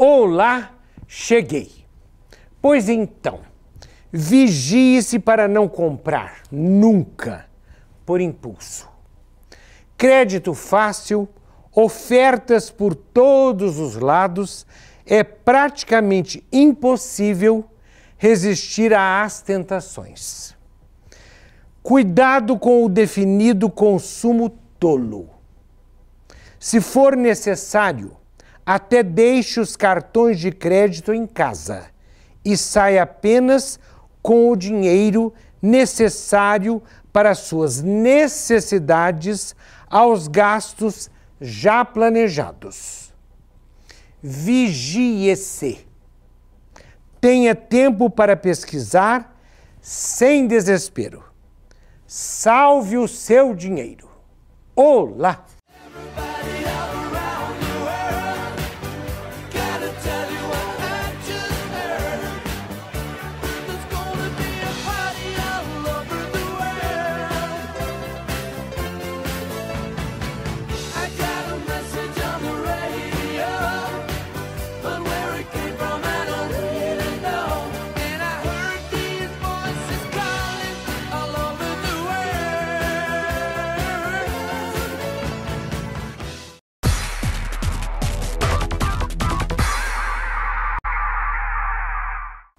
Olá, cheguei. Pois então, vigie-se para não comprar nunca por impulso. Crédito fácil, ofertas por todos os lados, é praticamente impossível resistir às tentações. Cuidado com o definido consumo tolo. Se for necessário, até deixe os cartões de crédito em casa e saia apenas com o dinheiro necessário para suas necessidades aos gastos já planejados. Vigie-se. Tenha tempo para pesquisar sem desespero. Salve o seu dinheiro. Olá! Everybody.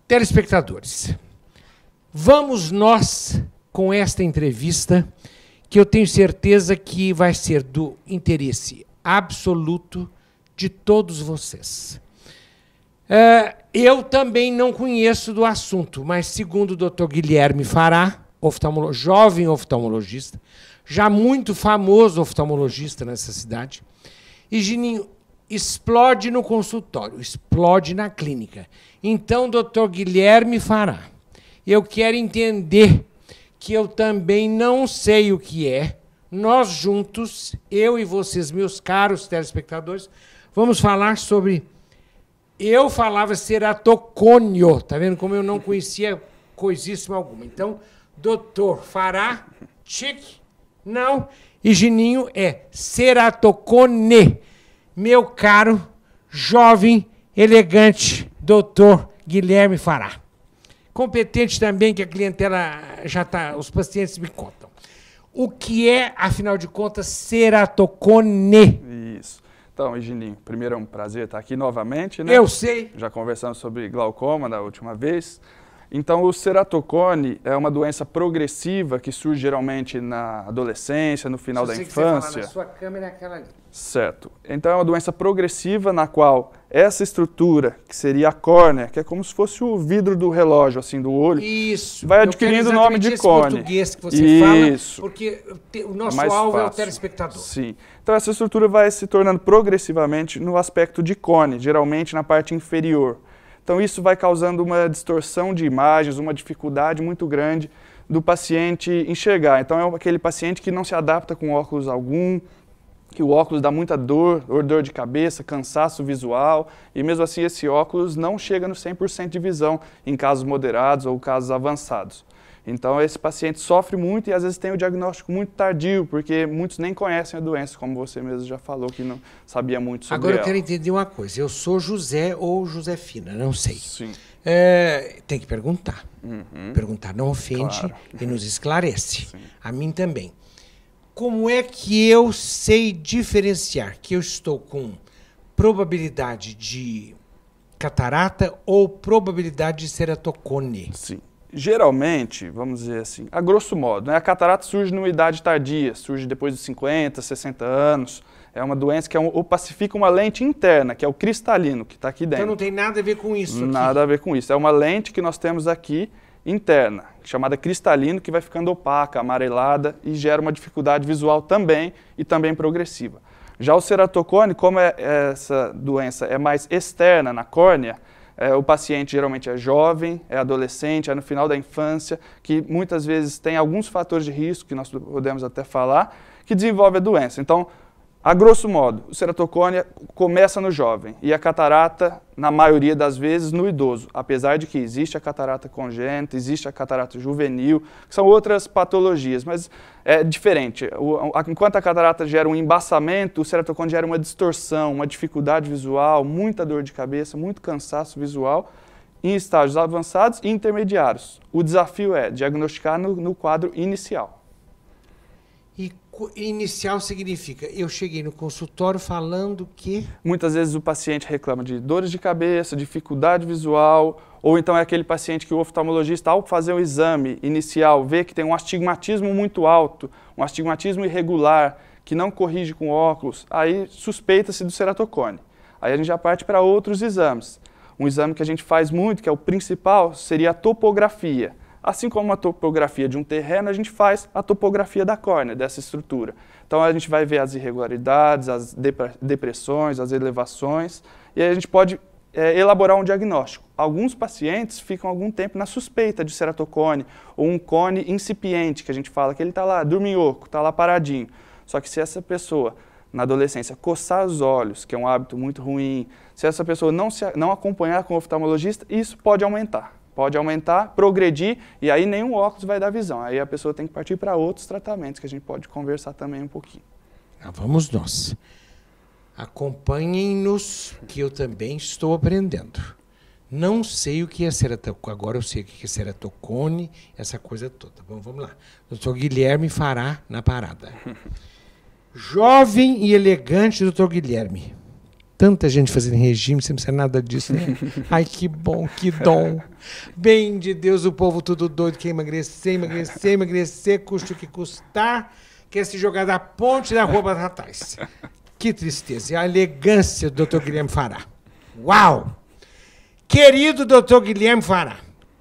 telespectadores, vamos nós com esta entrevista, que eu tenho certeza que vai ser do interesse absoluto de todos vocês. É, eu também não conheço do assunto, mas segundo o Dr. Guilherme Fará, oftalmolo jovem oftalmologista, já muito famoso oftalmologista nessa cidade, e Gininho, explode no consultório, explode na clínica. Então, doutor Guilherme Fará, eu quero entender que eu também não sei o que é. Nós juntos, eu e vocês, meus caros telespectadores, vamos falar sobre. Eu falava seratocônio, tá vendo como eu não conhecia coisíssima alguma. Então, doutor Fará, tique, não. E Gininho é seratocone meu caro, jovem, elegante doutor Guilherme Fará. Competente também, que a clientela já está, os pacientes me contam. O que é, afinal de contas, ceratocone? Isso. Então, Igininho, primeiro é um prazer estar aqui novamente, né? Eu sei. Já conversamos sobre glaucoma da última vez. Então, o ceratocone é uma doença progressiva que surge geralmente na adolescência, no final da infância. Que você falar na sua câmera é aquela ali. Certo. Então é uma doença progressiva na qual essa estrutura, que seria a córnea, que é como se fosse o vidro do relógio, assim, do olho, Isso. vai adquirindo o nome de esse córnea. português que você Isso. fala, porque o é nosso é alvo fácil. é o telespectador. Sim. Então essa estrutura vai se tornando progressivamente no aspecto de córnea geralmente na parte inferior. Então isso vai causando uma distorção de imagens, uma dificuldade muito grande do paciente enxergar. Então é aquele paciente que não se adapta com óculos algum, que o óculos dá muita dor, dor de cabeça, cansaço visual, e mesmo assim esse óculos não chega no 100% de visão em casos moderados ou casos avançados. Então esse paciente sofre muito e às vezes tem o diagnóstico muito tardio, porque muitos nem conhecem a doença, como você mesmo já falou, que não sabia muito sobre Agora eu quero entender uma coisa, eu sou José ou Josefina, não sei. Sim. É, tem que perguntar. Uhum. Perguntar não ofende claro. e nos esclarece. Sim. A mim também. Como é que eu sei diferenciar que eu estou com probabilidade de catarata ou probabilidade de ceratocone? Sim. Geralmente, vamos dizer assim, a grosso modo, né, a catarata surge numa idade tardia, surge depois dos 50, 60 anos. É uma doença que é um, opacifica uma lente interna, que é o cristalino, que está aqui então, dentro. Então não tem nada a ver com isso. Nada aqui. a ver com isso. É uma lente que nós temos aqui interna, chamada cristalino, que vai ficando opaca, amarelada e gera uma dificuldade visual também e também progressiva. Já o ceratocone, como é, essa doença é mais externa na córnea, é, o paciente geralmente é jovem, é adolescente, é no final da infância, que muitas vezes tem alguns fatores de risco que nós podemos até falar, que desenvolve a doença. Então, a grosso modo, o ceratocônia começa no jovem e a catarata, na maioria das vezes, no idoso, apesar de que existe a catarata congênita, existe a catarata juvenil, que são outras patologias, mas é diferente. O, a, enquanto a catarata gera um embaçamento, o ceratocônia gera uma distorção, uma dificuldade visual, muita dor de cabeça, muito cansaço visual, em estágios avançados e intermediários. O desafio é diagnosticar no, no quadro inicial inicial significa eu cheguei no consultório falando que. Muitas vezes o paciente reclama de dores de cabeça, dificuldade visual, ou então é aquele paciente que o oftalmologista, ao fazer o exame inicial, vê que tem um astigmatismo muito alto, um astigmatismo irregular, que não corrige com óculos, aí suspeita-se do ceratocone. Aí a gente já parte para outros exames. Um exame que a gente faz muito, que é o principal, seria a topografia. Assim como a topografia de um terreno, a gente faz a topografia da córnea, dessa estrutura. Então a gente vai ver as irregularidades, as depressões, as elevações, e aí a gente pode é, elaborar um diagnóstico. Alguns pacientes ficam algum tempo na suspeita de ceratocone ou um cone incipiente, que a gente fala que ele está lá dorminhoco, está lá paradinho. Só que se essa pessoa na adolescência coçar os olhos, que é um hábito muito ruim, se essa pessoa não, se, não acompanhar com o oftalmologista, isso pode aumentar. Pode aumentar, progredir, e aí nenhum óculos vai dar visão. Aí a pessoa tem que partir para outros tratamentos, que a gente pode conversar também um pouquinho. Ah, vamos nós. Acompanhem-nos, que eu também estou aprendendo. Não sei o que é ceratocone, agora eu sei o que é ceratocone, essa coisa toda. Bom, vamos lá. Doutor Guilherme fará na parada. Jovem e elegante, doutor Guilherme tanta gente fazendo regime, você não precisa nada disso, né? Ai, que bom, que dom. Bem de Deus, o povo tudo doido, quer emagrecer, emagrecer, emagrecer, custe o que custar, quer se jogar da ponte da rua para trás. Que tristeza. E a elegância do doutor Guilherme Fará. Uau! Querido doutor Guilherme Fará,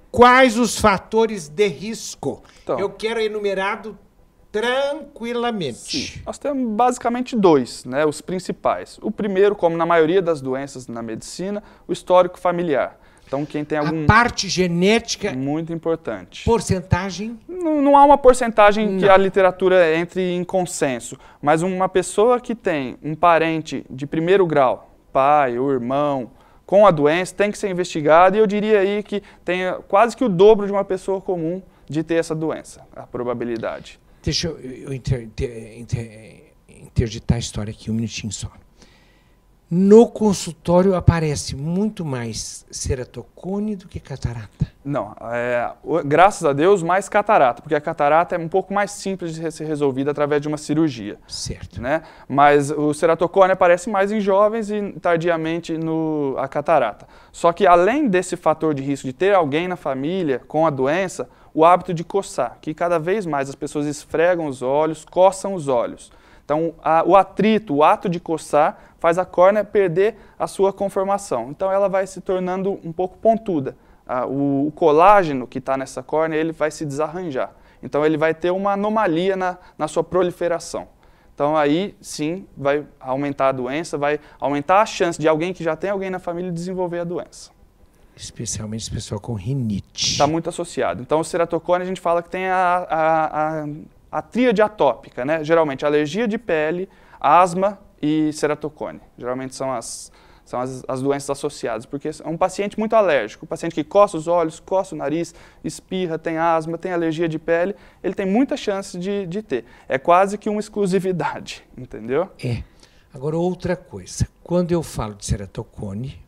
quais os fatores de risco? Então. Eu quero enumerado tranquilamente. Sim. Nós temos basicamente dois, né, os principais. O primeiro, como na maioria das doenças na medicina, o histórico familiar. Então, quem tem algum. A parte genética. Muito importante. Porcentagem? Não, não há uma porcentagem não. que a literatura entre em consenso. Mas uma pessoa que tem um parente de primeiro grau, pai ou irmão, com a doença, tem que ser investigada. E eu diria aí que tem quase que o dobro de uma pessoa comum de ter essa doença, a probabilidade. Deixa eu, eu inter, inter, inter, interditar a história aqui um minutinho só. No consultório aparece muito mais ceratocone do que catarata. Não, é, graças a Deus, mais catarata, porque a catarata é um pouco mais simples de ser resolvida através de uma cirurgia. Certo. Né? Mas o ceratocone aparece mais em jovens e tardiamente no, a catarata. Só que além desse fator de risco de ter alguém na família com a doença, o hábito de coçar, que cada vez mais as pessoas esfregam os olhos, coçam os olhos. Então, a, o atrito, o ato de coçar, faz a córnea perder a sua conformação. Então, ela vai se tornando um pouco pontuda. o, o, colágeno que está nessa córnea, ele vai se desarranjar. Então, ele vai ter uma anomalia na, na sua proliferação. Então, aí sim, vai aumentar a doença, vai aumentar a chance de alguém que já tem alguém na família desenvolver a doença. Especialmente esse pessoal com rinite. Está muito associado. Então, o ceratocone a gente fala que tem a, a, a, a tríade atópica, né? Geralmente, alergia de pele, asma e ceratocone. Geralmente são as, são as, as, doenças associadas, porque é um paciente muito alérgico, um paciente que coça os olhos, coça o nariz, espirra, tem asma, tem alergia de pele, ele tem muita chance de, de ter. É quase que uma exclusividade, entendeu? É. Agora, outra coisa, quando eu falo de ceratocone,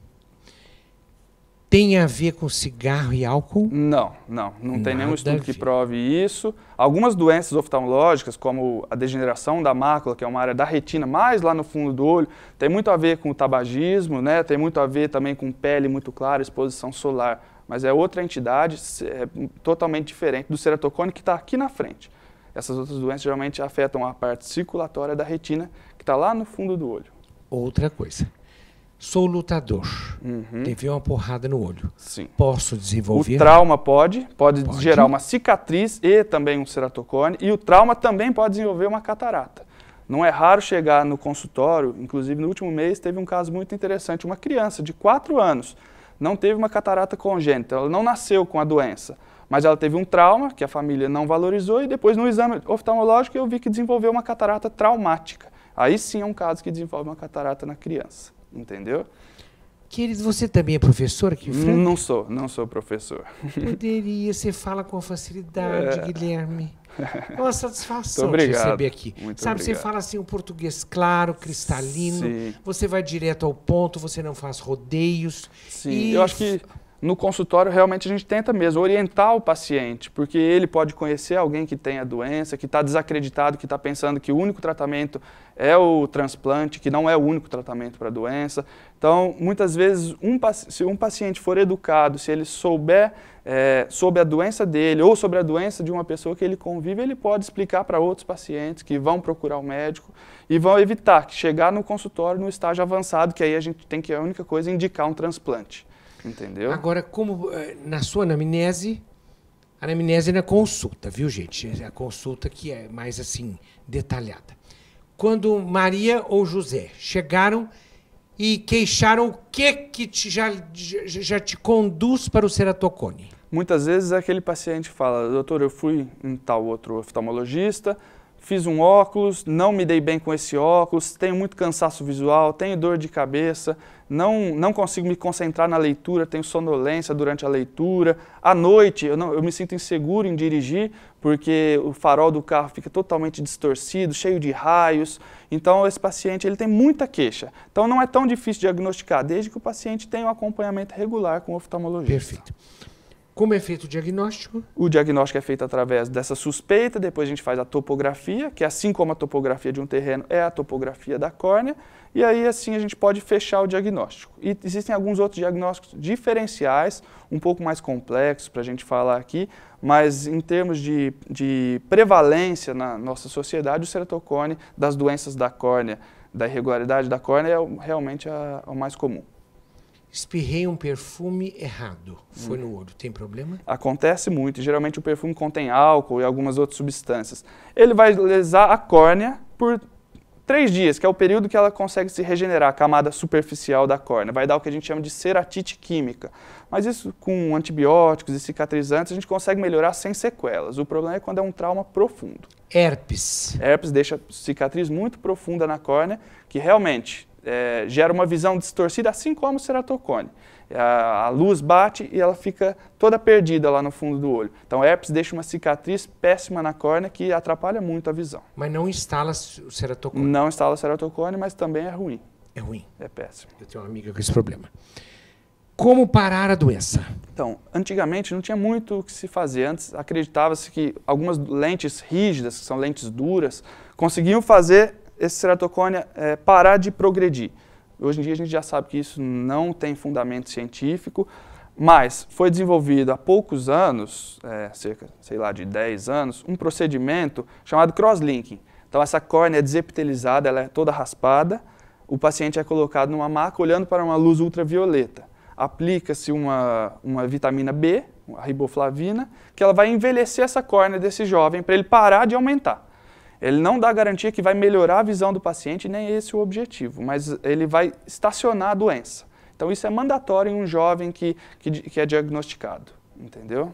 tem a ver com cigarro e álcool? Não, não. Não Nada tem nenhum estudo que prove isso. Algumas doenças oftalmológicas, como a degeneração da mácula, que é uma área da retina mais lá no fundo do olho, tem muito a ver com o tabagismo, né? tem muito a ver também com pele muito clara, exposição solar. Mas é outra entidade é, totalmente diferente do ceratocone que está aqui na frente. Essas outras doenças geralmente afetam a parte circulatória da retina, que está lá no fundo do olho. Outra coisa. Sou lutador. Uhum. uma porrada no olho. Sim. Posso desenvolver? O trauma pode, pode, pode, gerar uma cicatriz e também um ceratocone. E o trauma também pode desenvolver uma catarata. Não é raro chegar no consultório, inclusive no último mês teve um caso muito interessante. Uma criança de 4 anos não teve uma catarata congênita, ela não nasceu com a doença, mas ela teve um trauma que a família não valorizou e depois no exame oftalmológico eu vi que desenvolveu uma catarata traumática. Aí sim é um caso que desenvolve uma catarata na criança entendeu? Querido, você também é professor aqui, Frank? Não sou, não sou professor. Poderia, você fala com facilidade, é. Guilherme. É uma satisfação te receber aqui. Muito Sabe, obrigado. você fala assim um português claro, cristalino, Sim. você vai direto ao ponto, você não faz rodeios. Sim, eu acho que no consultório realmente a gente tenta mesmo orientar o paciente, porque ele pode conhecer alguém que tem a doença, que está desacreditado, que está pensando que o único tratamento é o transplante, que não é o único tratamento para a doença. Então, muitas vezes, um, se um paciente for educado, se ele souber é, sobre a doença dele ou sobre a doença de uma pessoa que ele convive, ele pode explicar para outros pacientes que vão procurar o um médico e vão evitar que chegar no consultório no estágio avançado, que aí a gente tem que, é a única coisa, é indicar um transplante. Entendeu? Agora, como eh, na sua anamnese, a anamnese é na consulta, viu, gente? É a consulta que é mais assim, detalhada. Quando Maria ou José chegaram e queixaram o que que te, já, já te conduz para o ceratocone? Muitas vezes aquele paciente fala, doutor, eu fui em tal outro oftalmologista, fiz um óculos, não me dei bem com esse óculos, tenho muito cansaço visual, tenho dor de cabeça, não, não consigo me concentrar na leitura, tenho sonolência durante a leitura. À noite, eu, não, eu me sinto inseguro em dirigir, porque o farol do carro fica totalmente distorcido, cheio de raios. Então, esse paciente ele tem muita queixa. Então, não é tão difícil diagnosticar, desde que o paciente tenha um acompanhamento regular com o oftalmologista. Perfeito. Como é feito o diagnóstico? O diagnóstico é feito através dessa suspeita, depois a gente faz a topografia, que assim como a topografia de um terreno é a topografia da córnea, e aí assim a gente pode fechar o diagnóstico. E existem alguns outros diagnósticos diferenciais, um pouco mais complexos para a gente falar aqui, mas em termos de, de prevalência na nossa sociedade, o ceratocone das doenças da córnea, da irregularidade da córnea, é realmente o a mais comum espirrei um perfume errado, foi hum. no olho, tem problema? Acontece muito, geralmente o perfume contém álcool e algumas outras substâncias. Ele vai lesar a córnea por três dias, que é o período que ela consegue se regenerar, a camada superficial da córnea. Vai dar o que a gente chama de ceratite química. Mas isso com antibióticos e cicatrizantes a gente consegue melhorar sem sequelas. O problema é quando é um trauma profundo. Herpes. Herpes deixa cicatriz muito profunda na córnea, que realmente é, gera uma visão distorcida, assim como o ceratocone. A, a, luz bate e ela fica toda perdida lá no fundo do olho. Então, herpes deixa uma cicatriz péssima na córnea que atrapalha muito a visão. Mas não instala o ceratocone? Não instala o ceratocone, mas também é ruim. É ruim? É péssimo. Eu tenho uma amiga com esse problema. Como parar a doença? Então, antigamente não tinha muito o que se fazer. Antes acreditava-se que algumas lentes rígidas, que são lentes duras, conseguiam fazer esse ceratocone é, parar de progredir. Hoje em dia a gente já sabe que isso não tem fundamento científico, mas foi desenvolvido há poucos anos, é, cerca, sei lá, de 10 anos, um procedimento chamado crosslinking. Então essa córnea é desepitelizada, ela é toda raspada, o paciente é colocado numa maca olhando para uma luz ultravioleta. Aplica-se uma, uma vitamina B, a riboflavina, que ela vai envelhecer essa córnea desse jovem para ele parar de aumentar. Ele não dá garantia que vai melhorar a visão do paciente, nem esse é o objetivo, mas ele vai estacionar a doença. Então isso é mandatório em um jovem que, que, que é diagnosticado, entendeu?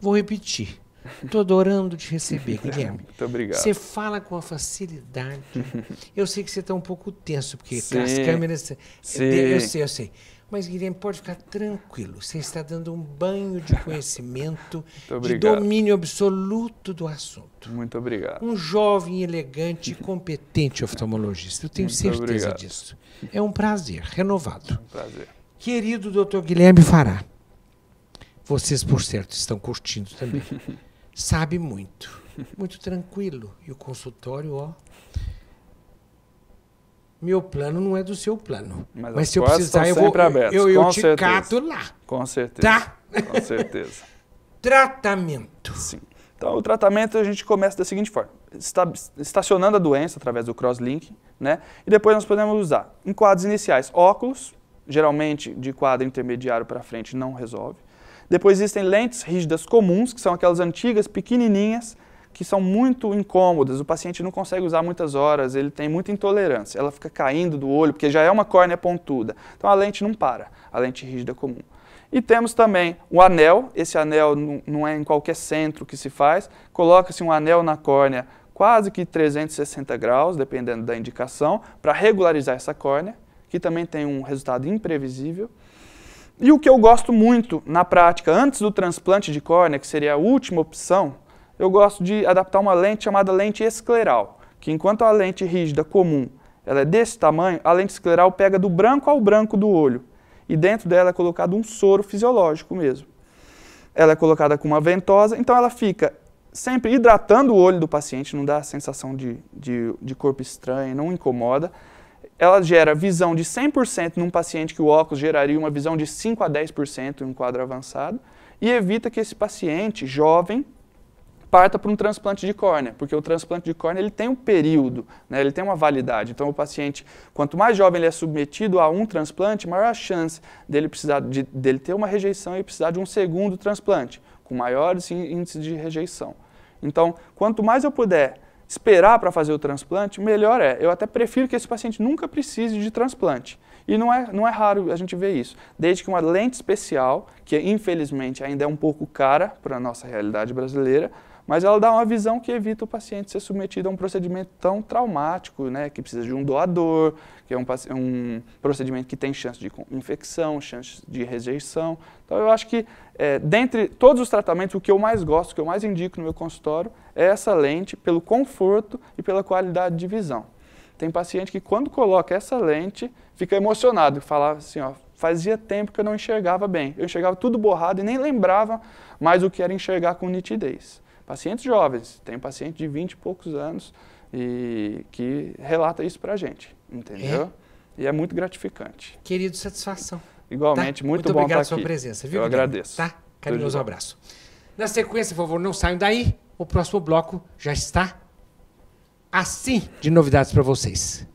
Vou repetir. Estou adorando te receber, Guilherme. Muito obrigado. Você fala com a facilidade. Eu sei que você está um pouco tenso, porque Sim. as câmeras. Sim. Eu sei, eu sei. Mas, Guilherme, pode ficar tranquilo. Você está dando um banho de conhecimento, de domínio absoluto do assunto. Muito obrigado. Um jovem, elegante e competente oftalmologista. Eu tenho Muito certeza obrigado. disso. É um prazer, renovado. Um prazer. Querido doutor Guilherme Fará, vocês, por certo, estão curtindo também. Sabe muito, muito tranquilo. E o consultório, ó, meu plano não é do seu plano. Mas, Mas se eu precisar, eu vou. Abertas, eu, eu te certeza. cato lá. Com certeza. Tá? Com certeza. tratamento. Sim. Então, o tratamento a gente começa da seguinte forma: estacionando a doença através do crosslink, né? E depois nós podemos usar em quadros iniciais óculos, geralmente de quadro intermediário para frente não resolve. Depois existem lentes rígidas comuns, que são aquelas antigas pequenininhas que são muito incômodas, o paciente não consegue usar muitas horas, ele tem muita intolerância, ela fica caindo do olho, porque já é uma córnea pontuda. Então a lente não para, a lente rígida comum. E temos também o anel, esse anel não é em qualquer centro que se faz, coloca-se um anel na córnea quase que 360 graus, dependendo da indicação, para regularizar essa córnea, que também tem um resultado imprevisível. E o que eu gosto muito na prática, antes do transplante de córnea, que seria a última opção, eu gosto de adaptar uma lente chamada lente escleral, que enquanto a lente rígida comum ela é desse tamanho, a lente escleral pega do branco ao branco do olho. E dentro dela é colocado um soro fisiológico mesmo. Ela é colocada com uma ventosa, então ela fica sempre hidratando o olho do paciente, não dá a sensação de, de, de corpo estranho, não incomoda. Ela gera visão de 100% num paciente que o óculos geraria uma visão de 5 a 10% em um quadro avançado e evita que esse paciente jovem parta para um transplante de córnea, porque o transplante de córnea ele tem um período, né, ele tem uma validade. Então, o paciente, quanto mais jovem ele é submetido a um transplante, maior a chance dele, precisar de, dele ter uma rejeição e precisar de um segundo transplante, com maiores índices de rejeição. Então, quanto mais eu puder esperar para fazer o transplante, melhor é. Eu até prefiro que esse paciente nunca precise de transplante. E não é, não é raro a gente ver isso. Desde que uma lente especial, que infelizmente ainda é um pouco cara para a nossa realidade brasileira, mas ela dá uma visão que evita o paciente ser submetido a um procedimento tão traumático, né, que precisa de um doador, que é um, um procedimento que tem chance de infecção, chance de rejeição. Então eu acho que é, dentre todos os tratamentos, o que eu mais gosto, o que eu mais indico no meu consultório é essa lente pelo conforto e pela qualidade de visão. Tem paciente que quando coloca essa lente fica emocionado, fala assim, ó, fazia tempo que eu não enxergava bem. Eu enxergava tudo borrado e nem lembrava mais o que era enxergar com nitidez pacientes jovens, tem paciente de 20 e poucos anos e que relata isso pra gente, entendeu? É. E é muito gratificante. Querido, satisfação. Igualmente, tá? muito, muito bom obrigado obrigado tá pela sua presença, viu? Eu Guilherme? agradeço. Tá? Carinhoso abraço. Na sequência, por favor, não saiam daí. O próximo bloco já está assim de novidades para vocês.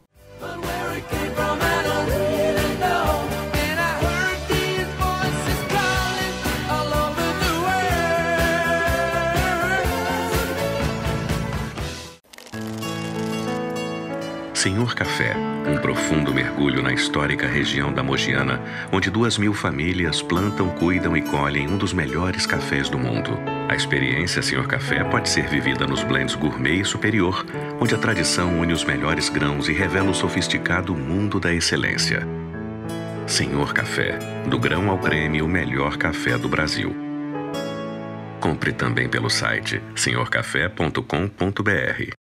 Senhor Café, um profundo mergulho na histórica região da Mogiana, onde duas mil famílias plantam, cuidam e colhem um dos melhores cafés do mundo. A experiência Senhor Café pode ser vivida nos blends gourmet e superior, onde a tradição une os melhores grãos e revela o sofisticado mundo da excelência. Senhor Café, do grão ao creme, o melhor café do Brasil. Compre também pelo site senhorcafé.com.br.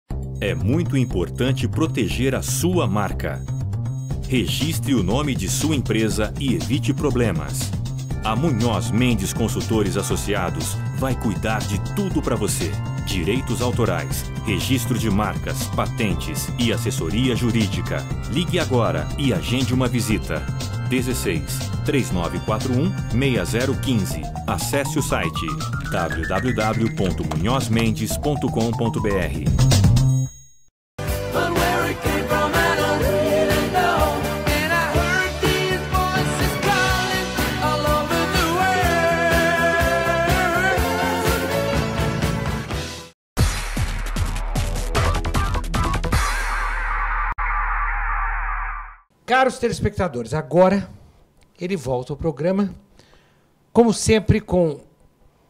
É muito importante proteger a sua marca. Registre o nome de sua empresa e evite problemas. A Munhoz Mendes Consultores Associados vai cuidar de tudo para você. Direitos autorais, registro de marcas, patentes e assessoria jurídica. Ligue agora e agende uma visita. 16 3941 6015. Acesse o site www.munhozmendes.com.br. Caros telespectadores, agora ele volta ao programa, como sempre, com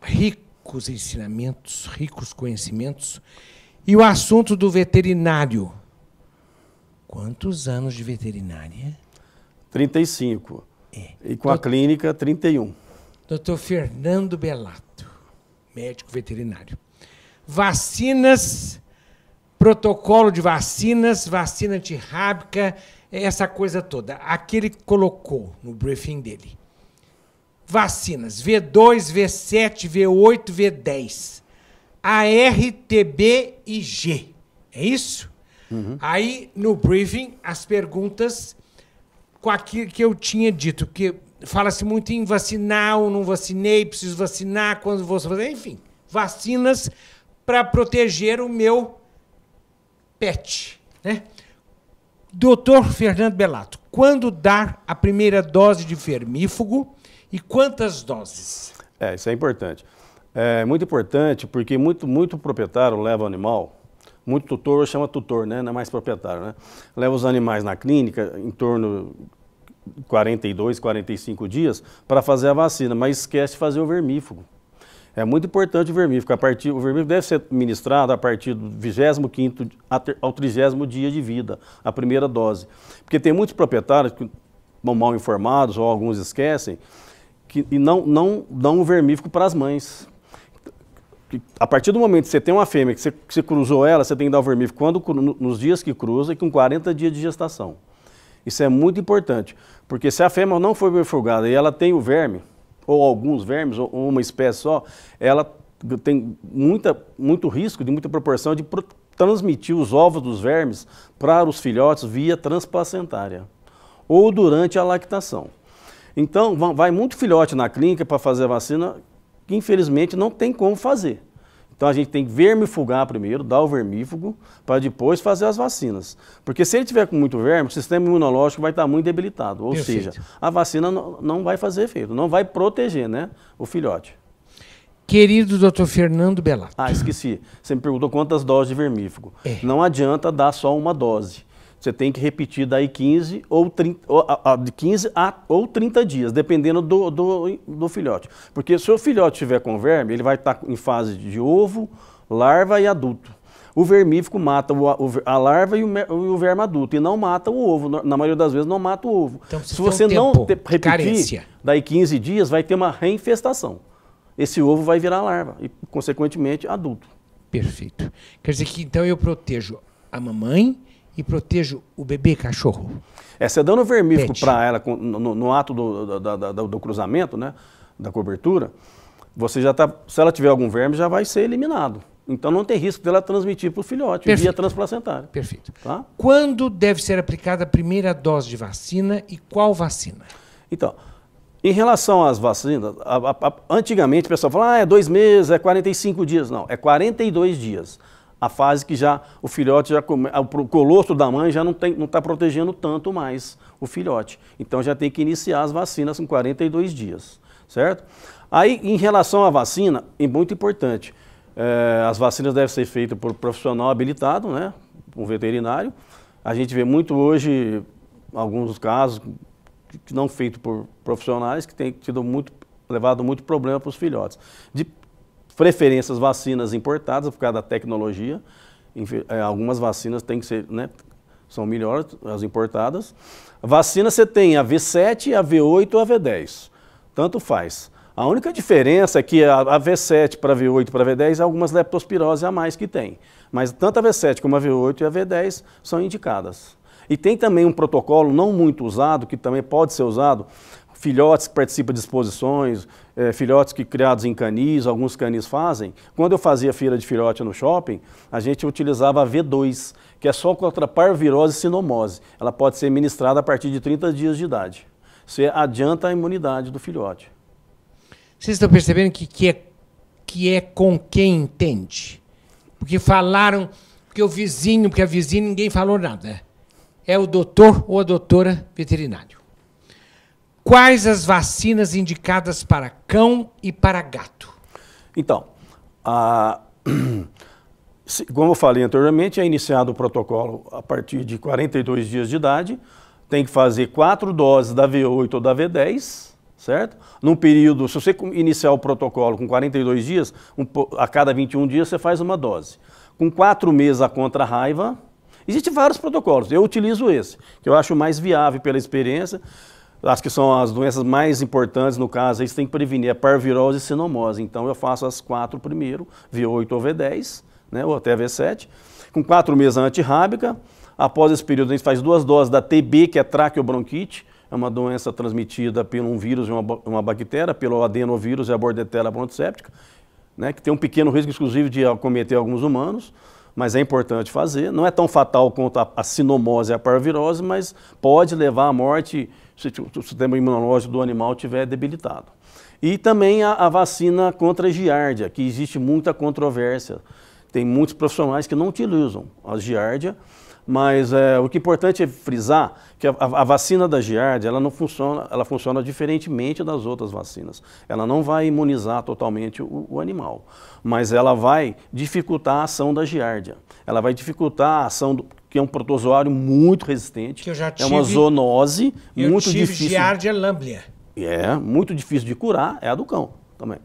ricos ensinamentos, ricos conhecimentos. E o assunto do veterinário. Quantos anos de veterinária? 35. É. E com Doutor... a clínica, 31. Doutor Fernando Belato, médico veterinário. Vacinas, protocolo de vacinas, vacina antirrábica é essa coisa toda. Aqui ele colocou no briefing dele vacinas V2, V7, V8, V10, ARTB e G. É isso? Uhum. Aí no briefing as perguntas com aquilo que eu tinha dito, que fala-se muito em vacinar ou não vacinei, preciso vacinar, quando vou fazer, enfim, vacinas para proteger o meu pet, né? Doutor Fernando Belato, quando dar a primeira dose de vermífugo e quantas doses? É, isso é importante. É muito importante porque muito, muito proprietário leva o animal, muito tutor chama tutor, né? não é mais proprietário, né? Leva os animais na clínica em torno 42, 45 dias para fazer a vacina, mas esquece de fazer o vermífugo. É muito importante o vermífugo. A partir, o vermífugo deve ser ministrado a partir do 25 ao 30 dia de vida, a primeira dose. Porque tem muitos proprietários que estão mal informados, ou alguns esquecem, que, e não, não dão o vermífugo para as mães. A partir do momento que você tem uma fêmea, que você, que você cruzou ela, você tem que dar o vermífugo quando, nos dias que cruza e com 40 dias de gestação. Isso é muito importante, porque se a fêmea não foi vermifugada e ela tem o verme, ou alguns vermes, ou uma espécie só, ela tem muita, muito risco, de muita proporção, de transmitir os ovos dos vermes para os filhotes via transplacentária ou durante a lactação. Então, vai muito filhote na clínica para fazer a vacina que infelizmente não tem como fazer. Então a gente tem que vermifugar primeiro, dar o vermífugo, para depois fazer as vacinas. Porque se ele tiver com muito verme, o sistema imunológico vai estar tá muito debilitado. Ou Perfeito. seja, a vacina não vai fazer efeito, não vai proteger né, o filhote. Querido doutor Fernando Belato. Ah, esqueci. Você me perguntou quantas doses de vermífugo. É. Não adianta dar só uma dose você tem que repetir daí 15 ou 30, ou, a, 15 a, ou 30 dias, dependendo do, do, do filhote. Porque se o filhote estiver com verme, ele vai estar tá em fase de ovo, larva e adulto. O vermífico mata a larva e o, verme adulto, e não mata o ovo. Na maioria das vezes não mata o ovo. Então, se você um não tempo, repetir, carência. daí 15 dias vai ter uma reinfestação. Esse ovo vai virar larva e, consequentemente, adulto. Perfeito. Quer dizer que então eu protejo a mamãe e protejo o bebê cachorro. É, você dando vermífugo para ela no, no ato do, do, do, do, cruzamento, né, da cobertura, você já tá, se ela tiver algum verme, já vai ser eliminado. Então não tem risco dela transmitir para o filhote Perfeito. via transplacentária. Perfeito. Tá? Quando deve ser aplicada a primeira dose de vacina e qual vacina? Então, em relação às vacinas, a, a, a, antigamente o pessoal falava, ah, é dois meses, é 45 dias. Não, é 42 dias a fase que já o filhote já come, ah, o colosso da mãe já não tem não está protegendo tanto mais o filhote. Então já tem que iniciar as vacinas com 42 dias, certo? Aí em relação à vacina, é muito importante. É, as vacinas devem ser feitas por profissional habilitado, né? Um veterinário. A gente vê muito hoje alguns casos que não feito por profissionais que tem tido muito levado muito problema para os filhotes. De preferências vacinas importadas por causa da tecnologia. É, algumas vacinas têm que ser, né, são melhores as importadas. vacina você tem a V7, a V8 ou a V10. Tanto faz. A única diferença é que a V7 para V8 para V10 algumas leptospirose a mais que tem. Mas tanto a V7 como a V8 e a V10 são indicadas. E tem também um protocolo não muito usado, que também pode ser usado, filhotes que participam de exposições, é, filhotes que criados em canis, alguns canis fazem. Quando eu fazia feira de filhote no shopping, a gente utilizava a V2, que é só contra parvirose e sinomose. Ela pode ser ministrada a partir de 30 dias de idade. Você adianta a imunidade do filhote. Vocês estão percebendo que, que, é, que é com quem entende? Porque falaram, porque o vizinho, porque a vizinha, ninguém falou nada. É o doutor ou a doutora veterinário. Quais as vacinas indicadas para cão e para gato? Então, a... como eu falei anteriormente, é iniciado o protocolo a partir de 42 dias de idade, tem que fazer quatro doses da V8 ou da V10, certo? Num período, se você iniciar o protocolo com 42 dias, um, a cada 21 dias você faz uma dose. Com quatro meses a contra-raiva, existem vários protocolos, eu utilizo esse, que eu acho mais viável pela experiência as que são as doenças mais importantes, no caso, aí você tem que prevenir, a é parvirose e sinomose. Então eu faço as quatro primeiro, V8 ou V10, né, ou até V7, com quatro meses antirrábica. Após esse período, a gente faz duas doses da TB, que é traqueobronquite, é uma doença transmitida por um vírus e uma, uma bactéria, pelo adenovírus e a bordetela brontisséptica, né, que tem um pequeno risco, exclusivo de acometer alguns humanos mas é importante fazer. Não é tão fatal quanto a, a sinomose e a parvirose, mas pode levar à morte se o sistema imunológico do animal estiver debilitado. E também a, a, vacina contra a giardia, que existe muita controvérsia. Tem muitos profissionais que não utilizam a giardia, mas é, o que é importante é frisar que a, a, vacina da giardia ela não funciona, ela funciona diferentemente das outras vacinas. Ela não vai imunizar totalmente o, o, animal, mas ela vai dificultar a ação da giardia. Ela vai dificultar a ação do, que é um protozoário muito resistente. Que eu já tive, é uma zoonose eu muito tive difícil. Giardia lamblia. É, muito difícil de curar, é a do cão também.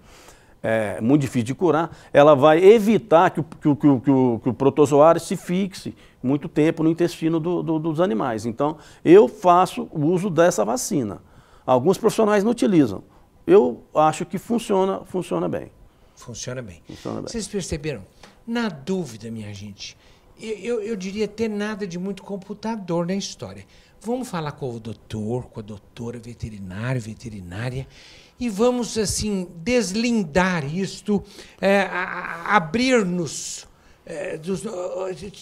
É muito difícil de curar. Ela vai evitar que o, que, o, que, o, que o, que o protozoário se fixe muito tempo no intestino do, do, dos animais. Então, eu faço o uso dessa vacina. Alguns profissionais não utilizam. Eu acho que funciona, funciona bem. Funciona bem. Funciona bem. Vocês perceberam? Na dúvida, minha gente, eu, eu diria ter nada de muito computador na história. Vamos falar com o doutor, com a doutora veterinária, veterinária, e vamos assim deslindar isto, é, abrir-nos, é,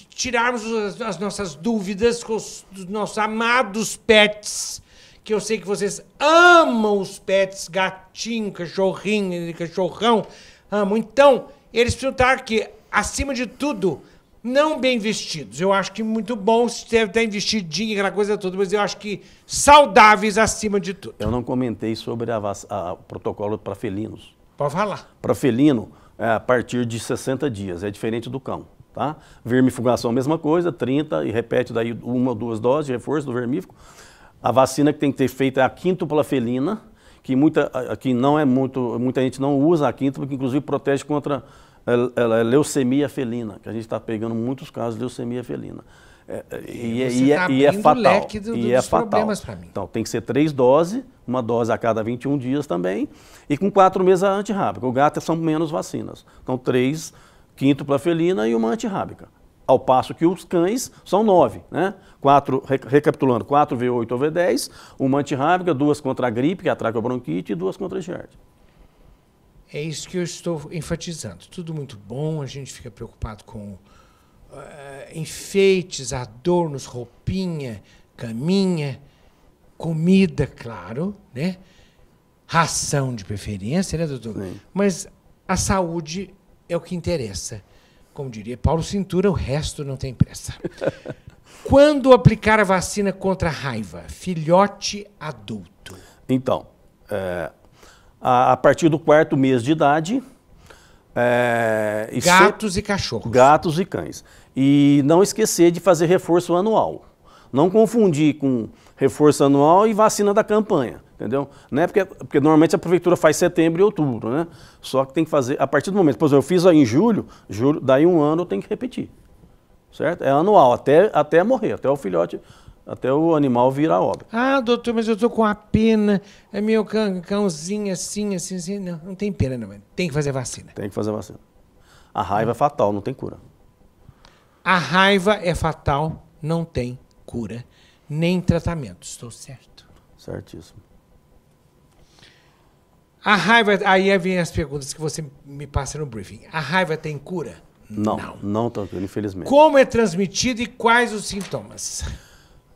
tirarmos as, nossas dúvidas com os dos nossos amados pets, que eu sei que vocês amam os pets, gatinho, cachorrinho, cachorrão, amam. Então, eles precisam estar aqui, acima de tudo, não bem vestidos. Eu acho que muito bom se deve estar investidinho, aquela coisa toda, mas eu acho que saudáveis acima de tudo. Eu não comentei sobre o protocolo para felinos. Pode falar. Para felino, é a partir de 60 dias, é diferente do cão. Tá? Vermifugação, mesma coisa, 30 e repete daí uma ou duas doses de reforço do vermífugo. A vacina que tem que ter feita é a quíntupla felina, que, muita, que não é muito, muita gente não usa a quíntupla, que inclusive protege contra é, é leucemia felina, que a gente está pegando muitos casos de leucemia felina. É, é e, é, Você e, é, tá e é fatal. Leque do, e é fatal. Então, tem que ser três doses, uma dose a cada 21 dias também, e com quatro meses a antirrábica. O gato são menos vacinas. Então, três, quíntupla felina e uma antirrábica. Ao passo que os cães são nove, né? Quatro, recapitulando, quatro V8 ou V10, uma antirrábica, duas contra a gripe, que é a traqueobronquite, e duas contra a giardia. É isso que eu estou enfatizando. Tudo muito bom, a gente fica preocupado com uh, enfeites, adornos, roupinha, caminha, comida, claro, né? Ração de preferência, né, doutor? Sim. Mas a saúde é o que interessa. Como diria Paulo Cintura, o resto não tem pressa. Quando aplicar a vacina contra a raiva? Filhote adulto. Então, é, a, a partir do quarto mês de idade. É, gatos e cachorros. Gatos e cães. E não esquecer de fazer reforço anual. Não confundir com reforço anual e vacina da campanha, entendeu? Né? Porque, porque normalmente a prefeitura faz setembro e outubro, né? Só que tem que fazer, a partir do momento, por exemplo, eu fiz em julho, julho daí um ano eu tenho que repetir, certo? É anual, até, até morrer, até o filhote até o animal virar obra. Ah, doutor, mas eu estou com a pena, é meu cãozinho assim, assim, assim. Não, não tem pena, não. Tem que fazer vacina. Tem que fazer vacina. A raiva é fatal, não tem cura. A raiva é fatal, não tem cura, nem tratamento. Estou certo? Certíssimo. A raiva, aí é vem as perguntas que você me passa no briefing. A raiva tem cura? Não, não, não tranquilo, infelizmente. Como é transmitida e quais os sintomas?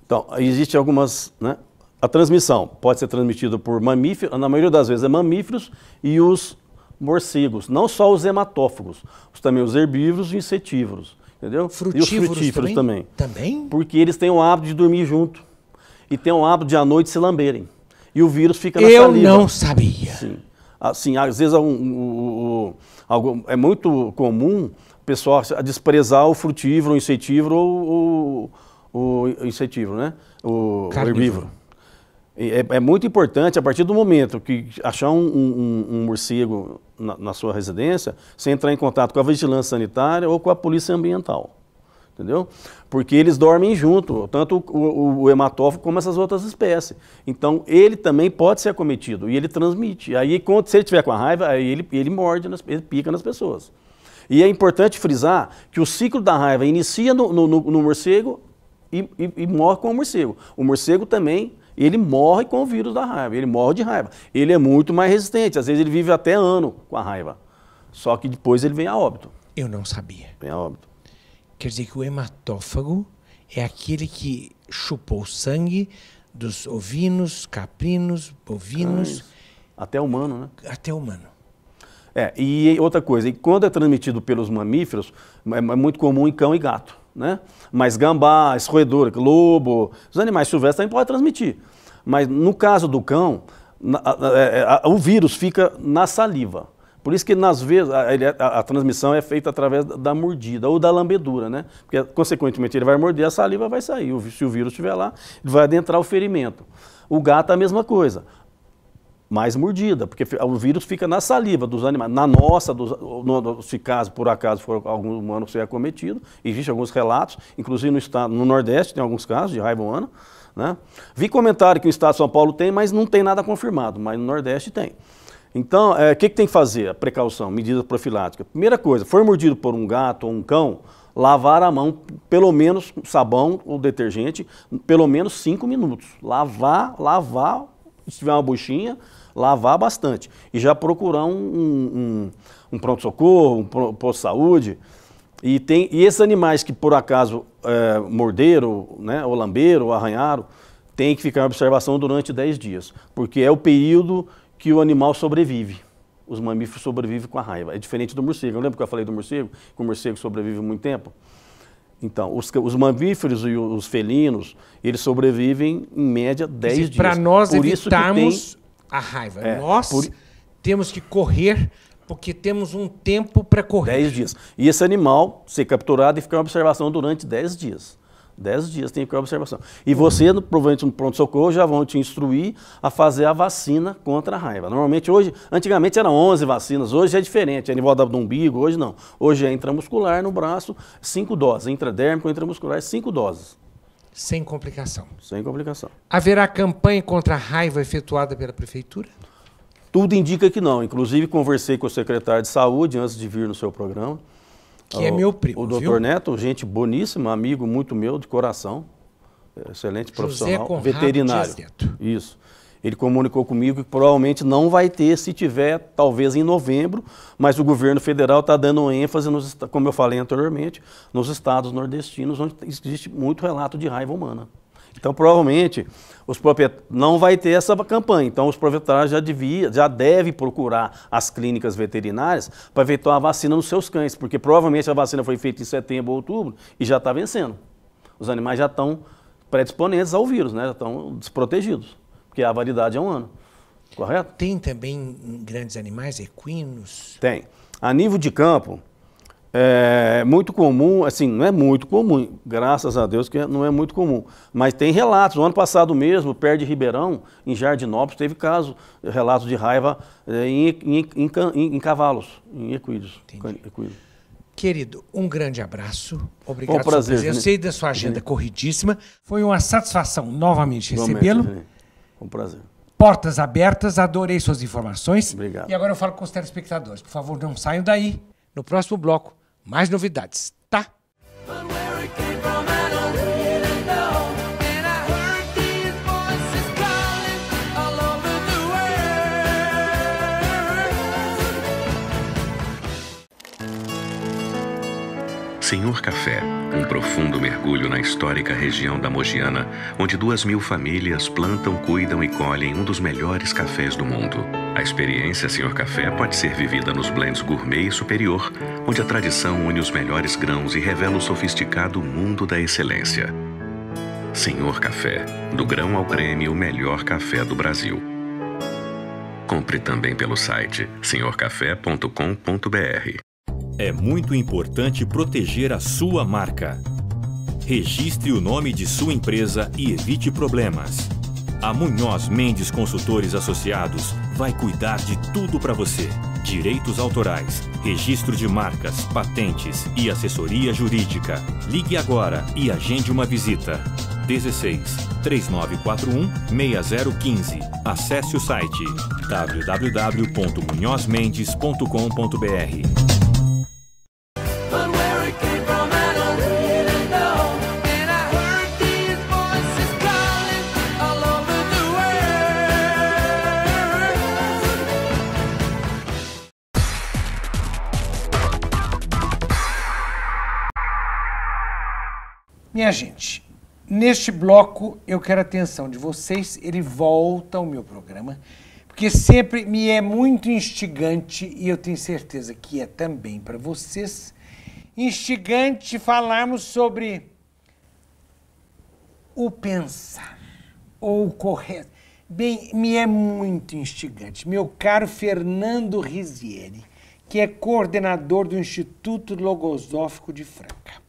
Então, existe algumas, né? A transmissão pode ser transmitida por mamíferos, na maioria das vezes é mamíferos e os morcegos, não só os hematófagos, também os herbívoros e insetívoros, entendeu? Frutívoros e os frutíferos também? também? Também? Porque eles têm o hábito de dormir junto e têm o hábito de à noite se lamberem. E o vírus fica na Eu saliva. Eu não sabia. Sim. Assim, às vezes um, um, um, é muito comum o pessoal desprezar o frutívoro, o insetívoro ou o incentivo, né? O, o herbívoro. É, é, muito importante, a partir do momento que achar um, um, um morcego na, na, sua residência, você entrar em contato com a vigilância sanitária ou com a polícia ambiental. Entendeu? Porque eles dormem junto, tanto o, o, o hematófago como essas outras espécies. Então, ele também pode ser acometido e ele transmite. Aí, quando, se ele tiver com a raiva, aí ele, ele morde, nas, ele pica nas pessoas. E é importante frisar que o ciclo da raiva inicia no, no, no, no morcego, e, e, e morre com o morcego. O morcego também ele morre com o vírus da raiva, ele morre de raiva. Ele é muito mais resistente, às vezes ele vive até ano com a raiva. Só que depois ele vem a óbito. Eu não sabia. Vem a óbito. Quer dizer que o hematófago é aquele que chupou o sangue dos ovinos, caprinos, bovinos. Ah, até humano, né? Até humano. É, e outra coisa, e quando é transmitido pelos mamíferos, é, é muito comum em cão e gato né? Mas gambá, escorredor, lobo, os animais silvestres também podem transmitir. Mas no caso do cão, é, é, o vírus fica na saliva. Por isso que, nas vezes, a, a, a, transmissão é feita através da mordida ou da lambedura, né? Porque, consequentemente, ele vai morder, a saliva vai sair. se o vírus estiver lá, vai adentrar o ferimento. O gato é a mesma coisa mais mordida, porque o vírus fica na saliva dos animais, na nossa, dos, no, se caso por acaso for algum humano ser acometido, existem alguns relatos, inclusive no estado, no Nordeste tem alguns casos de raiva humana, né? Vi comentário que o estado de São Paulo tem, mas não tem nada confirmado, mas no Nordeste tem. Então, é, o é, que, que, tem que fazer? A precaução, medida profilática. Primeira coisa, for mordido por um gato ou um cão, lavar a mão, pelo menos sabão ou detergente, pelo menos 5 minutos. Lavar, lavar se tiver uma buchinha, lavar bastante. E já procurar um, um, um, um pronto-socorro, um posto de saúde. E, tem, e esses animais que por acaso é, morderam, né, ou lamberam, ou arranharam, tem que ficar em observação durante 10 dias, porque é o período que o animal sobrevive. Os mamíferos sobrevivem com a raiva. É diferente do morcego. Lembra que eu falei do morcego? Que o morcego sobrevive muito tempo? Então, os, os, mamíferos e os felinos, eles sobrevivem em média 10 dizer, dias. Para nós por evitarmos tem... a raiva. É, nós por... temos que correr porque temos um tempo para correr. 10 dias. E esse animal ser capturado e ficar em observação durante 10 dias. Dez dias tem que ter observação. E você, provavelmente no pronto-socorro, já vão te instruir a fazer a vacina contra a raiva. Normalmente hoje, antigamente era 11 vacinas, hoje é diferente, é nível volta do umbigo, hoje não. Hoje é intramuscular no braço, cinco doses, intradérmico, intramuscular, cinco doses. Sem complicação. Sem complicação. Haverá campanha contra a raiva efetuada pela prefeitura? Tudo indica que não. Inclusive, conversei com o secretário de saúde antes de vir no seu programa. Que o, é meu primo. O doutor Neto, gente boníssima, amigo muito meu, de coração, excelente José Conrado veterinário. Neto. Isso. Ele comunicou comigo que provavelmente não vai ter, se tiver, talvez em novembro, mas o governo federal está dando ênfase, nos, como eu falei anteriormente, nos estados nordestinos, onde existe muito relato de raiva humana. Então, provavelmente, os proprietários não vai ter essa campanha. Então, os proprietários já devia, já deve procurar as clínicas veterinárias para efetuar então, a vacina nos seus cães, porque provavelmente a vacina foi feita em setembro, ou outubro e já está vencendo. Os animais já estão predisponentes ao vírus, né? já estão desprotegidos, porque a validade é um ano. Correto? Tem também grandes animais, equinos? Tem. A nível de campo, é muito comum, assim, não é muito comum, graças a Deus que é, não é muito comum, mas tem relatos. No ano passado mesmo, perto de Ribeirão, em Jardinópolis, teve caso, relatos de raiva é, em, em, em, em cavalos, em equídeos. Querido, um grande abraço. Obrigado Bom, prazer, presença. Eu sei da sua agenda corridíssima. Foi uma satisfação novamente recebê-lo. Um prazer portas abertas, adorei suas informações. Obrigado. E agora eu falo com os telespectadores. Por favor, não saiam daí. No próximo bloco, mais novidades, tá? Senhor Café um profundo mergulho na histórica região da Mogiana, onde duas mil famílias plantam, cuidam e colhem um dos melhores cafés do mundo. A experiência Senhor Café pode ser vivida nos blends gourmet e superior, onde a tradição une os melhores grãos e revela o sofisticado mundo da excelência. Senhor Café, do grão ao creme, o melhor café do Brasil. Compre também pelo site senhorcafé.com.br. É muito importante proteger a sua marca. Registre o nome de sua empresa e evite problemas. A Munhoz Mendes Consultores Associados vai cuidar de tudo para você. Direitos autorais, registro de marcas, patentes e assessoria jurídica. Ligue agora e agende uma visita. 16 3941 6015. Acesse o site www.munhozmendes.com.br. Minha gente, neste bloco eu quero a atenção de vocês, ele volta ao meu programa, porque sempre me é muito instigante, e eu tenho certeza que é também para vocês, instigante falarmos sobre o pensar ou o correto. Bem, me é muito instigante. Meu caro Fernando Rizieri, que é coordenador do Instituto Logosófico de Franca.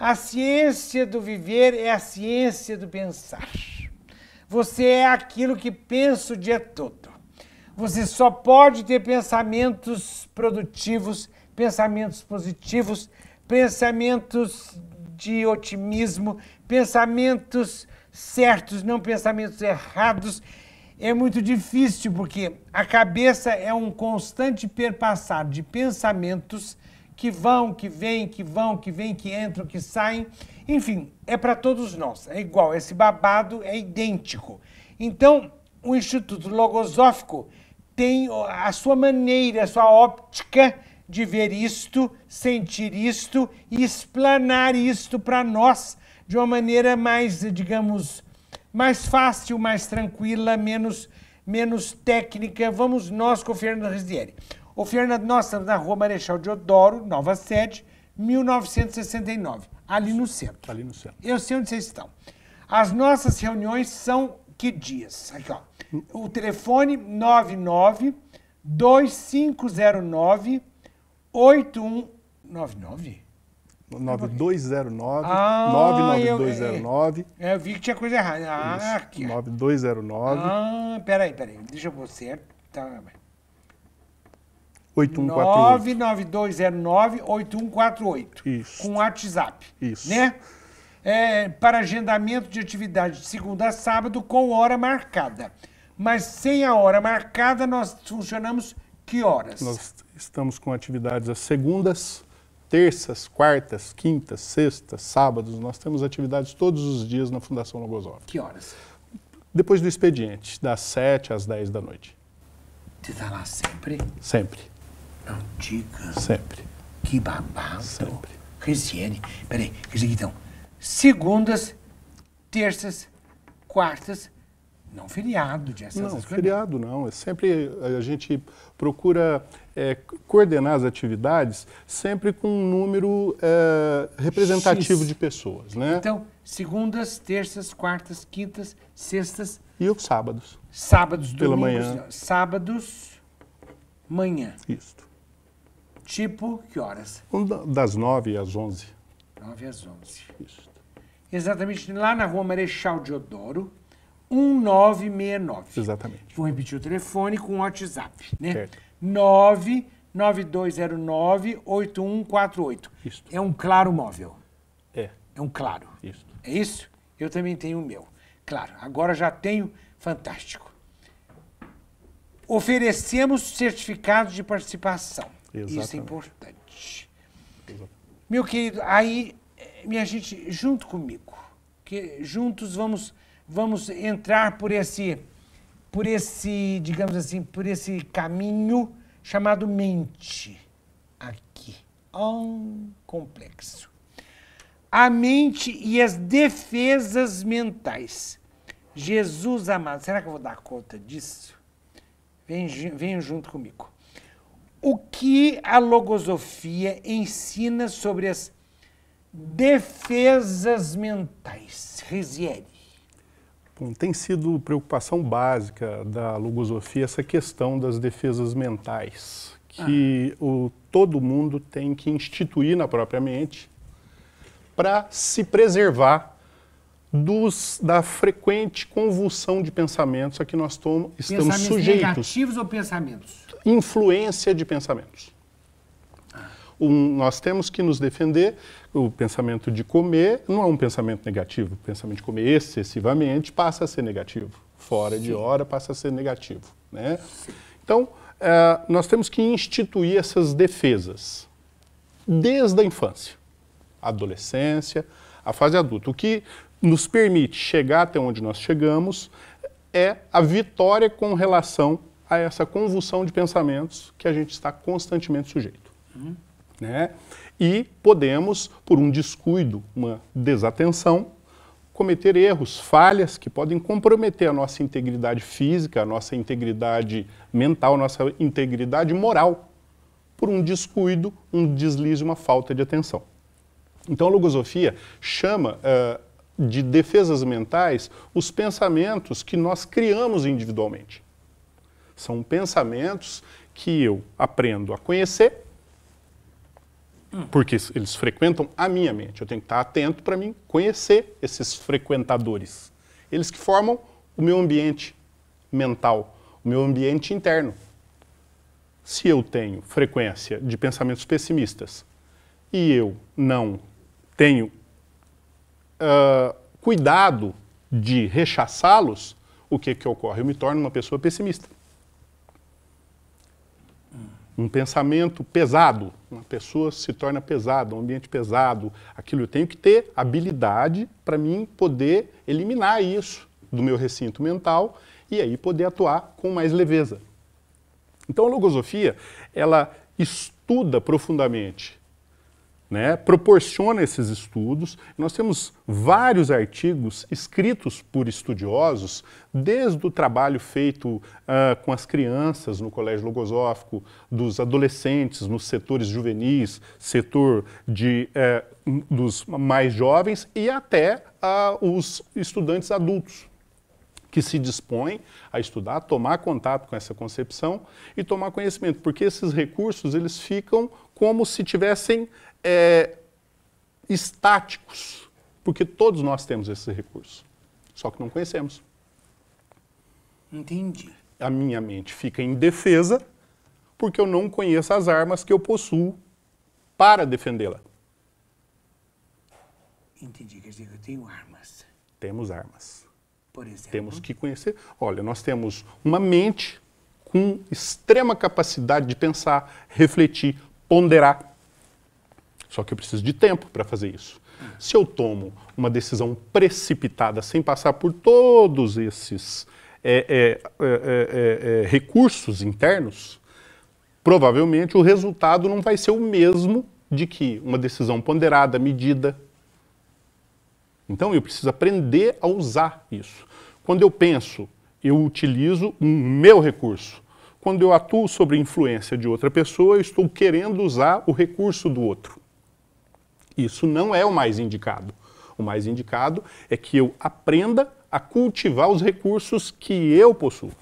A ciência do viver é a ciência do pensar. Você é aquilo que pensa o dia todo. Você só pode ter pensamentos produtivos, pensamentos positivos, pensamentos de otimismo, pensamentos certos, não pensamentos errados. É muito difícil porque a cabeça é um constante perpassar de pensamentos que vão, que vêm, que vão, que vêm, que entram, que saem. Enfim, é para todos nós, é igual, esse babado é idêntico. Então, o Instituto Logosófico tem a sua maneira, a sua óptica de ver isto, sentir isto e explanar isto para nós de uma maneira mais, digamos, mais fácil, mais tranquila, menos, menos técnica. Vamos nós com o Fernando Ô, Fernando, nós estamos na Rua Marechal Deodoro, nova sede, 1969, ali no centro. Ali no centro. Eu sei onde vocês estão. As nossas reuniões são que dias? Aqui, ó. O telefone 99 2509 8199 9209 ah, 99209 eu, é, eu, vi que tinha coisa errada. Ah, aqui. 9209. Ah, peraí, peraí. Deixa eu pôr certo. Tá, mas... 8148. 99209-8148. Isso. Com WhatsApp. Isso. Né? É, para agendamento de atividade de segunda a sábado com hora marcada. Mas sem a hora marcada, nós funcionamos que horas? Nós estamos com atividades às segundas, terças, quartas, quintas, sextas, sábados. Nós temos atividades todos os dias na Fundação Logosófica. Que horas? Depois do expediente, das 7 às 10 da noite. Você está lá sempre? Sempre. Antiga. Sempre. Que babado. Sempre. Reciene. Peraí, quer dizer, então, segundas, terças, quartas, não feriado, essas Não, coisas. feriado não. É sempre a gente procura é, coordenar as atividades sempre com um número é, representativo X. de pessoas, né? Então, segundas, terças, quartas, quintas, sextas... E os sábados. Sábados, domingos. Pela manhã. Sábados, manhã. Isso. Tipo, que horas? Das 9 às 11. 9 às 11. Isso. Exatamente lá na rua Marechal Deodoro, 1969. Exatamente. Vou repetir o telefone com o WhatsApp, né? Certo. 99209-8148. Isso. É um claro móvel. É. É um claro. Isso. É isso? Eu também tenho o meu. Claro, agora já tenho. Fantástico. Oferecemos certificados de participação Exatamente. Isso é importante. Exatamente. Meu querido, aí, eh, minha gente, junto comigo, que juntos vamos, vamos entrar por esse, por esse, digamos assim, por esse caminho chamado mente aqui. Um complexo. A mente e as defesas mentais. Jesus amado, será que eu vou dar conta disso? Vem, vem junto comigo. O que a logosofia ensina sobre as defesas mentais? Rizieri. Bom, tem sido preocupação básica da logosofia essa questão das defesas mentais, que ah. o, todo mundo tem que instituir na própria mente para se preservar dos, da frequente convulsão de pensamentos a que nós estamos pensamentos sujeitos. Pensamentos negativos ou pensamentos? influência de pensamentos. Um, nós temos que nos defender. O pensamento de comer não é um pensamento negativo. O pensamento de comer excessivamente passa a ser negativo. Fora Sim. de hora passa a ser negativo. Né? Então, uh, nós temos que instituir essas defesas desde a infância, a adolescência, a fase adulta. O que nos permite chegar até onde nós chegamos é a vitória com relação a essa convulsão de pensamentos que a gente está constantemente sujeito. Uhum. Né? E podemos, por um descuido, uma desatenção, cometer erros, falhas que podem comprometer a nossa integridade física, a nossa integridade mental, a nossa integridade moral, por um descuido, um deslize, uma falta de atenção. Então a logosofia chama uh, de defesas mentais os pensamentos que nós criamos individualmente. São pensamentos que eu aprendo a conhecer, porque eles frequentam a minha mente. Eu tenho que estar atento para mim conhecer esses frequentadores. Eles que formam o meu ambiente mental, o meu ambiente interno. Se eu tenho frequência de pensamentos pessimistas e eu não tenho uh, cuidado de rechaçá-los, o que, que ocorre? Eu me torno uma pessoa pessimista um pensamento pesado. Uma pessoa se torna pesada, um ambiente pesado. Aquilo eu tenho que ter habilidade para mim poder eliminar isso do meu recinto mental e aí poder atuar com mais leveza. Então a logosofia, ela estuda profundamente né, proporciona esses estudos. Nós temos vários artigos escritos por estudiosos, desde o trabalho feito uh, com as crianças no Colégio Logosófico, dos adolescentes nos setores juvenis, setor de, uh, dos mais jovens e até uh, os estudantes adultos que se dispõe a estudar, tomar contato com essa concepção e tomar conhecimento, porque esses recursos eles ficam como se tivessem é, estáticos, porque todos nós temos esse recurso, só que não conhecemos. Entendi. A minha mente fica indefesa porque eu não conheço as armas que eu possuo para defendê-la. Entendi, quer dizer eu tenho armas. Temos armas. Por exemplo? Temos que conhecer. Olha, nós temos uma mente com extrema capacidade de pensar, refletir, ponderar. Só que eu preciso de tempo para fazer isso. Se eu tomo uma decisão precipitada, sem passar por todos esses é é é, é, é, é, recursos internos, provavelmente o resultado não vai ser o mesmo de que uma decisão ponderada, medida. Então eu preciso aprender a usar isso. Quando eu penso, eu utilizo um meu recurso. Quando eu atuo sobre a influência de outra pessoa, eu estou querendo usar o recurso do outro. Isso não é o mais indicado. O mais indicado é que eu aprenda a cultivar os recursos que eu possuo.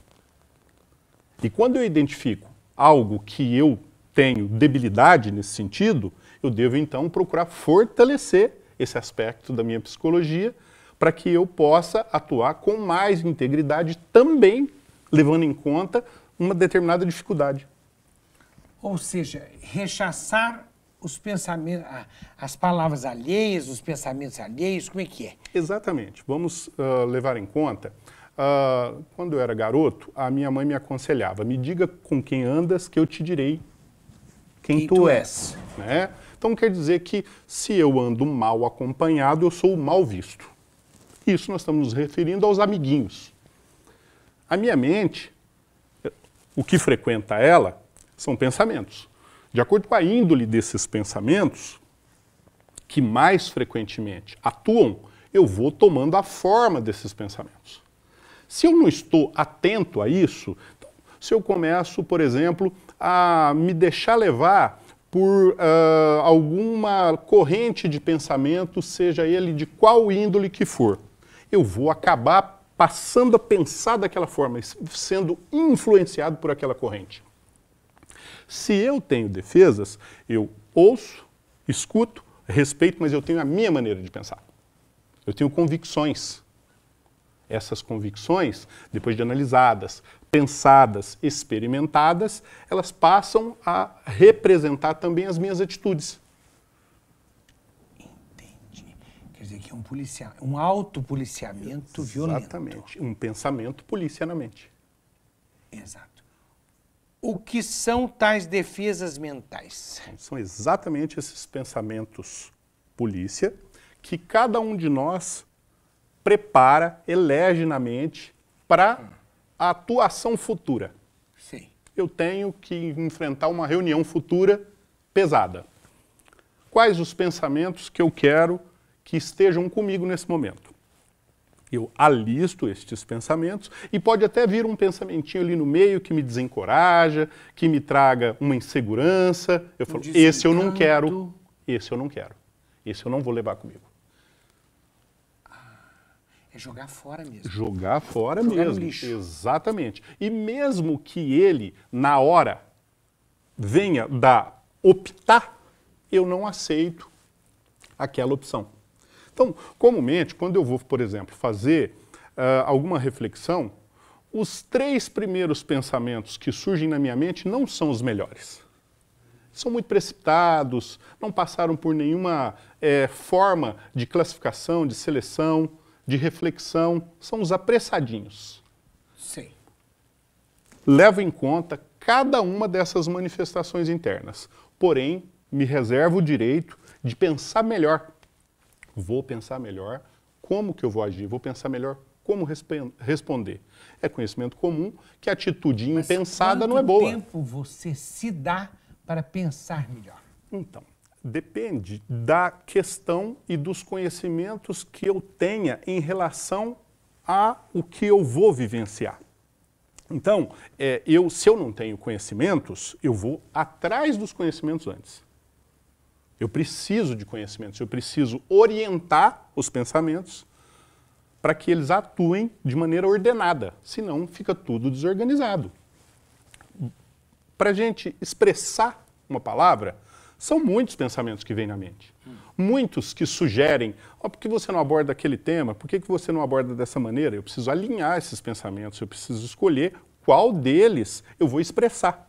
E quando eu identifico algo que eu tenho debilidade nesse sentido, eu devo então procurar fortalecer esse aspecto da minha psicologia para que eu possa atuar com mais integridade também levando em conta uma determinada dificuldade. Ou seja, rechaçar os pensamentos, as palavras alheias, os pensamentos alheios, como é que é? Exatamente. Vamos uh, levar em conta. Uh, quando eu era garoto, a minha mãe me aconselhava: me diga com quem andas, que eu te direi quem, quem tu, tu és. és. Né? Então quer dizer que se eu ando mal acompanhado, eu sou mal visto. Isso nós estamos nos referindo aos amiguinhos. A minha mente, o que frequenta ela, são pensamentos. De acordo com a índole desses pensamentos, que mais frequentemente atuam, eu vou tomando a forma desses pensamentos. Se eu não estou atento a isso, então, se eu começo, por exemplo, a me deixar levar por uh, alguma corrente de pensamento, seja ele de qual índole que for, eu vou acabar passando a pensar daquela forma, sendo influenciado por aquela corrente. Se eu tenho defesas, eu ouço, escuto, respeito, mas eu tenho a minha maneira de pensar. Eu tenho convicções. Essas convicções, depois de analisadas, pensadas, experimentadas, elas passam a representar também as minhas atitudes. Entendi. Quer dizer que é um policial, um autopoliciamento violento. Exatamente. Um pensamento policia na mente. Exato. O que são tais defesas mentais? São exatamente esses pensamentos polícia que cada um de nós prepara, elege na mente para a atuação futura. Sim. Eu tenho que enfrentar uma reunião futura pesada. Quais os pensamentos que eu quero que estejam comigo nesse momento? Eu alisto estes pensamentos e pode até vir um pensamentinho ali no meio que me desencoraja, que me traga uma insegurança. Eu falo, esse eu não quero, esse eu não quero, esse eu não vou levar comigo. Ah, é jogar fora mesmo. Jogar fora jogar mesmo. No lixo. Exatamente. E mesmo que ele, na hora, venha da optar, eu não aceito aquela opção. Então, comumente, quando eu vou, por exemplo, fazer uh, alguma reflexão, os três primeiros pensamentos que surgem na minha mente não são os melhores. São muito precipitados, não passaram por nenhuma é, forma de classificação, de seleção, de reflexão. São os apressadinhos. Sim. Levo em conta cada uma dessas manifestações internas. Porém, me reservo o direito de pensar melhor vou pensar melhor como que eu vou agir, vou pensar melhor como responder. É conhecimento comum que atitude Mas impensada não é boa. Quanto tempo você se dá para pensar melhor? Então, depende da questão e dos conhecimentos que eu tenha em relação a o que eu vou vivenciar. Então, é, eu, se eu não tenho conhecimentos, eu vou atrás dos conhecimentos antes. Eu preciso de conhecimentos, eu preciso orientar os pensamentos para que eles atuem de maneira ordenada, senão fica tudo desorganizado. Para a gente expressar uma palavra, são muitos pensamentos que vêm na mente. Muitos que sugerem, oh, por que você não aborda aquele tema? Por que, que você não aborda dessa maneira? Eu preciso alinhar esses pensamentos, eu preciso escolher qual deles eu vou expressar.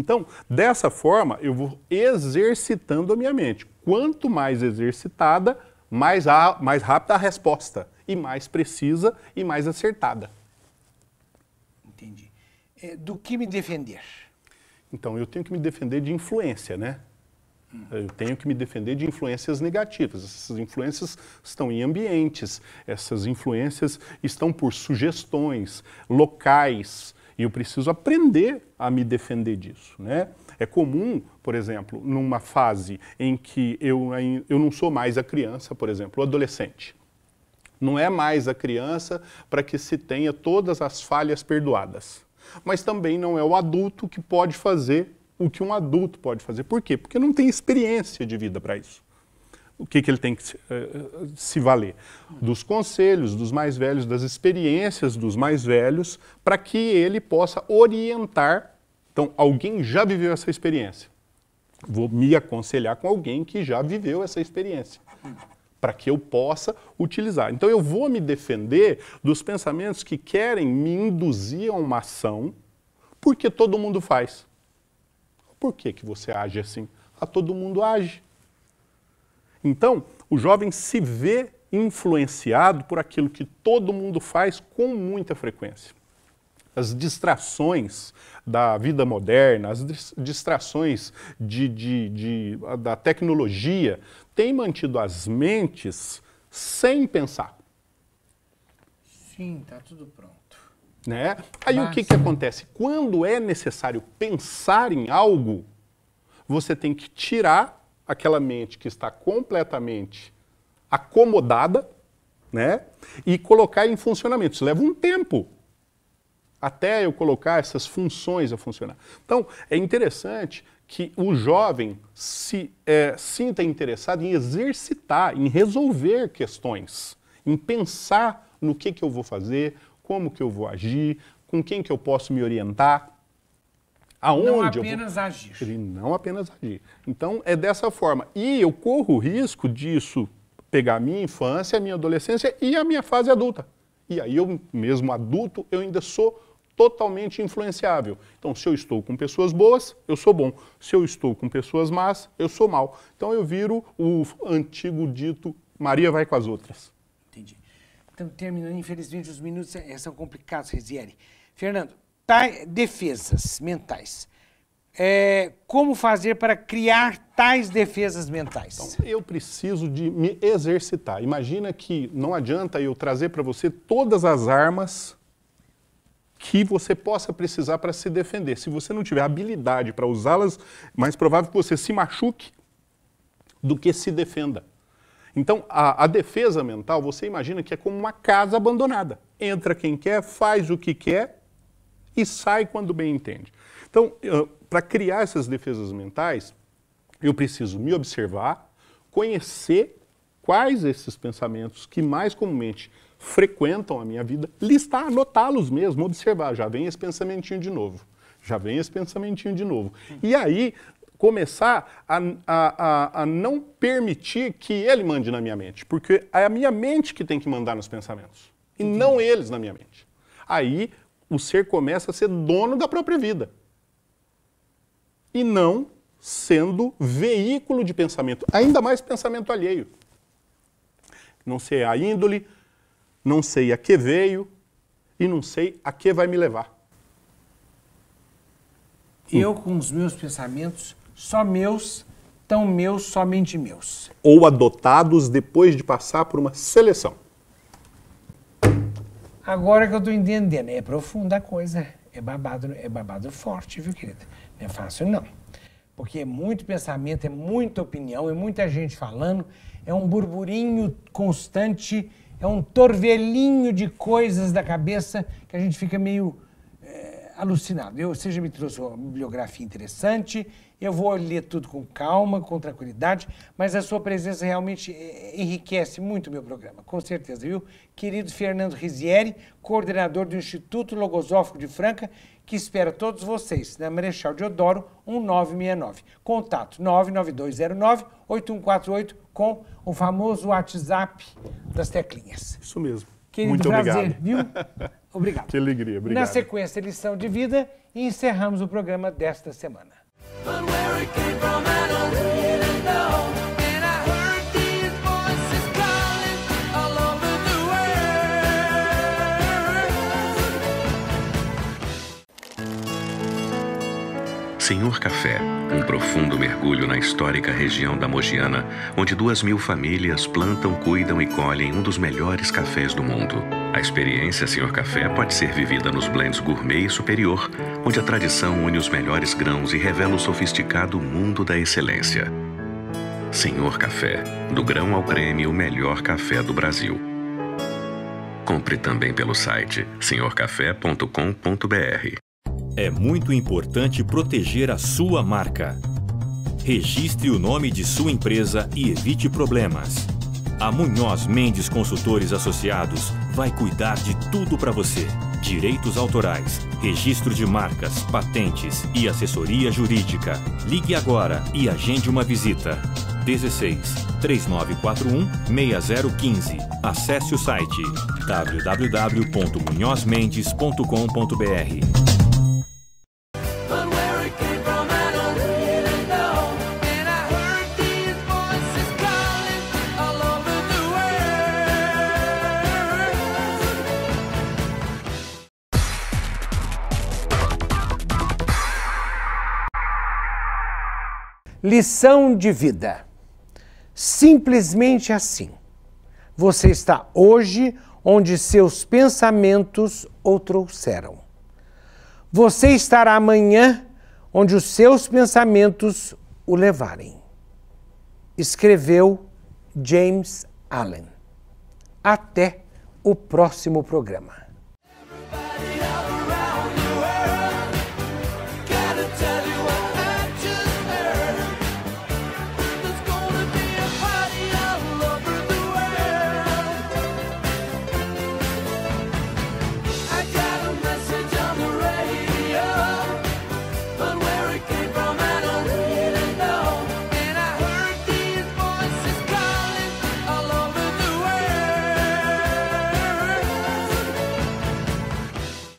Então, dessa forma, eu vou exercitando a minha mente. Quanto mais exercitada, mais, a, mais rápida a resposta, e mais precisa e mais acertada. Entendi. É, do que me defender? Então, eu tenho que me defender de influência, né? Eu tenho que me defender de influências negativas. Essas influências estão em ambientes, essas influências estão por sugestões, locais, e eu preciso aprender a me defender disso. Né? É comum, por exemplo, numa fase em que eu, eu não sou mais a criança, por exemplo, o adolescente. Não é mais a criança para que se tenha todas as falhas perdoadas. Mas também não é o adulto que pode fazer o que um adulto pode fazer. Por quê? Porque não tem experiência de vida para isso o que, que ele tem que se, uh, se valer? Dos conselhos dos mais velhos, das experiências dos mais velhos, para que ele possa orientar. Então, alguém já viveu essa experiência. Vou me aconselhar com alguém que já viveu essa experiência, para que eu possa utilizar. Então, eu vou me defender dos pensamentos que querem me induzir a uma ação, porque todo mundo faz. Por que, que você age assim? A ah, todo mundo age então, o jovem se vê influenciado por aquilo que todo mundo faz com muita frequência. As distrações da vida moderna, as distrações de, de, de, da tecnologia têm mantido as mentes sem pensar. Sim, está tudo pronto. Né? Aí Mas... o que, que acontece? Quando é necessário pensar em algo, você tem que tirar aquela mente que está completamente acomodada, né? E colocar em funcionamento. Isso leva um tempo até eu colocar essas funções a funcionar. Então, é interessante que o jovem se é, sinta interessado em exercitar, em resolver questões, em pensar no que, que eu vou fazer, como que eu vou agir, com quem que eu posso me orientar. Aonde não apenas vou... agir. Ele não apenas agir. Então, é dessa forma. E eu corro o risco disso pegar a minha infância, a minha adolescência e a minha fase adulta. E aí, eu mesmo adulto, eu ainda sou totalmente influenciável. Então, se eu estou com pessoas boas, eu sou bom. Se eu estou com pessoas más, eu sou mal. Então, eu viro o antigo dito Maria vai com as outras. Entendi. Então, terminando, infelizmente, os minutos é, são complicados, Rezieri. Fernando, tais defesas mentais. É, como fazer para criar tais defesas mentais? Então, eu preciso de me exercitar. Imagina que não adianta eu trazer para você todas as armas que você possa precisar para se defender. Se você não tiver habilidade para usá-las, mais provável que você se machuque do que se defenda. Então, a, a, defesa mental, você imagina que é como uma casa abandonada. Entra quem quer, faz o que quer e sai quando bem entende. Então, para criar essas defesas mentais, eu preciso me observar, conhecer quais esses pensamentos que mais comumente frequentam a minha vida, listar, anotá-los mesmo, observar, já vem esse pensamentinho de novo, já vem esse pensamentinho de novo. E aí, começar a, a, a, a, não permitir que ele mande na minha mente, porque é a minha mente que tem que mandar nos pensamentos, e Entendi. não eles na minha mente. Aí o ser começa a ser dono da própria vida. E não sendo veículo de pensamento, ainda mais pensamento alheio. Não sei a índole, não sei a que veio e não sei a que vai me levar. Eu, com os meus pensamentos, só meus, tão meus, somente meus. Ou adotados depois de passar por uma seleção. Agora que eu estou entendendo, é profunda a coisa, é babado, é babado forte, viu, querida? Não é fácil, não. Porque é muito pensamento, é muita opinião, é muita gente falando, é um burburinho constante, é um torvelinho de coisas da cabeça que a gente fica meio alucinado. Eu, você já me trouxe uma bibliografia interessante, eu vou ler tudo com calma, com tranquilidade, mas a sua presença realmente eh, eh, enriquece muito o meu programa, com certeza, viu? Querido Fernando Rizieri, coordenador do Instituto Logosófico de Franca, que espera todos vocês na Marechal Deodoro 1969. Contato 99209-8148 com o famoso WhatsApp das teclinhas. Isso mesmo. Querido, muito prazer, obrigado. viu? Obrigado. Que alegria, obrigado. Na sequência, lição de vida e encerramos o programa desta semana. Senhor Café profundo mergulho na histórica região da Mogiana, onde duas mil famílias plantam, cuidam e colhem um dos melhores cafés do mundo. A experiência Senhor Café pode ser vivida nos blends gourmet e superior, onde a tradição une os melhores grãos e revela o sofisticado mundo da excelência. Senhor Café, do grão ao creme, o melhor café do Brasil. Compre também pelo site senhorcafé.com.br. É muito importante proteger a sua marca. Registre o nome de sua empresa e evite problemas. A Munhoz Mendes Consultores Associados vai cuidar de tudo para você: direitos autorais, registro de marcas, patentes e assessoria jurídica. Ligue agora e agende uma visita. 16 3941 6015. Acesse o site www.munhozmendes.com.br. Lição de vida. Simplesmente assim. Você está hoje onde seus pensamentos o trouxeram. Você estará amanhã onde os seus pensamentos o levarem. Escreveu James Allen. Até o próximo programa.